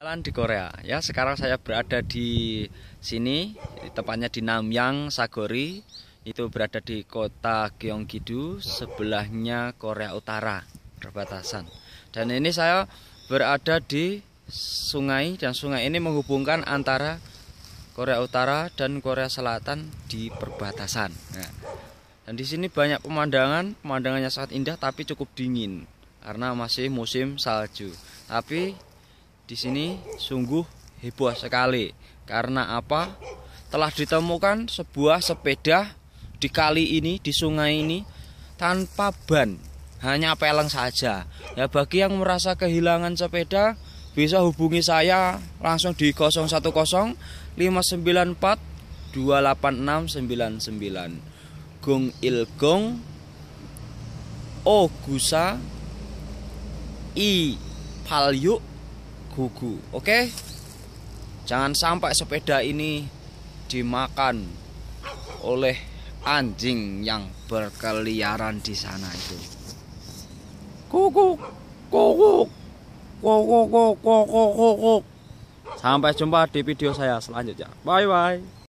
Jalan di Korea ya. Sekarang saya berada di sini, tepatnya di Namyang Sagori. Itu berada di kota Gyeonggi-do, sebelahnya Korea Utara perbatasan. Dan ini saya berada di sungai dan sungai ini menghubungkan antara Korea Utara dan Korea Selatan di perbatasan. Nah, dan di sini banyak pemandangan, pemandangannya sangat indah tapi cukup dingin karena masih musim salju. Tapi di sini sungguh heboh sekali. Karena apa? Telah ditemukan sebuah sepeda di kali ini, di sungai ini tanpa ban, hanya peleng saja. Ya bagi yang merasa kehilangan sepeda bisa hubungi saya langsung di 010 594 28699 Gong Ilgong Ogusa I Palyuk gugu. Oke? Jangan sampai sepeda ini dimakan oleh anjing yang berkeliaran di sana itu. Kuku, kuku, kuku, kuku, kuku, Sampai jumpa di video saya selanjutnya. Bye bye.